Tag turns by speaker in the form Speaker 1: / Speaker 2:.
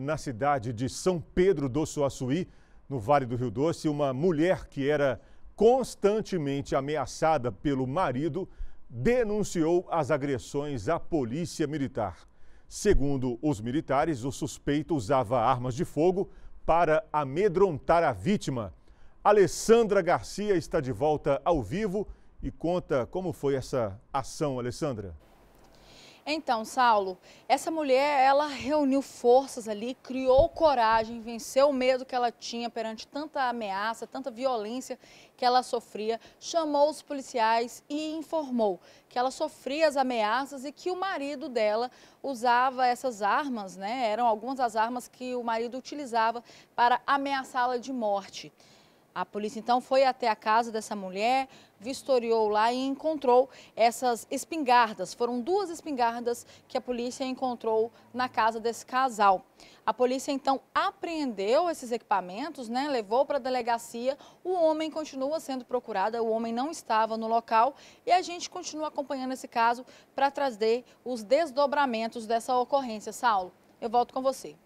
Speaker 1: Na cidade de São Pedro do Suaçuí, no Vale do Rio Doce, uma mulher que era constantemente ameaçada pelo marido denunciou as agressões à polícia militar. Segundo os militares, o suspeito usava armas de fogo para amedrontar a vítima. Alessandra Garcia está de volta ao vivo e conta como foi essa ação, Alessandra.
Speaker 2: Então, Saulo, essa mulher, ela reuniu forças ali, criou coragem, venceu o medo que ela tinha perante tanta ameaça, tanta violência que ela sofria, chamou os policiais e informou que ela sofria as ameaças e que o marido dela usava essas armas, né? Eram algumas das armas que o marido utilizava para ameaçá-la de morte. A polícia então foi até a casa dessa mulher, vistoriou lá e encontrou essas espingardas. Foram duas espingardas que a polícia encontrou na casa desse casal. A polícia então apreendeu esses equipamentos, né, levou para a delegacia. O homem continua sendo procurado, o homem não estava no local e a gente continua acompanhando esse caso para trazer os desdobramentos dessa ocorrência. Saulo, eu volto com você.